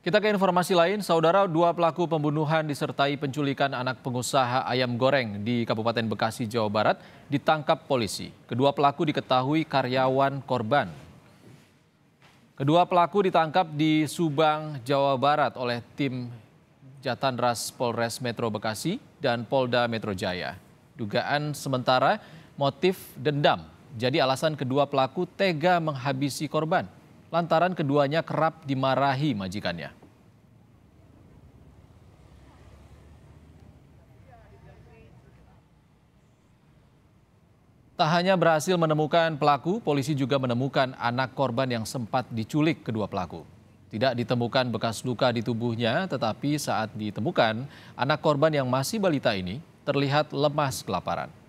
Kita ke informasi lain, saudara dua pelaku pembunuhan disertai penculikan anak pengusaha ayam goreng di Kabupaten Bekasi, Jawa Barat ditangkap polisi. Kedua pelaku diketahui karyawan korban. Kedua pelaku ditangkap di Subang, Jawa Barat oleh tim Jatanras Polres Metro Bekasi dan Polda Metro Jaya. Dugaan sementara motif dendam jadi alasan kedua pelaku tega menghabisi korban lantaran keduanya kerap dimarahi majikannya. Tak hanya berhasil menemukan pelaku, polisi juga menemukan anak korban yang sempat diculik kedua pelaku. Tidak ditemukan bekas luka di tubuhnya, tetapi saat ditemukan, anak korban yang masih balita ini terlihat lemas kelaparan.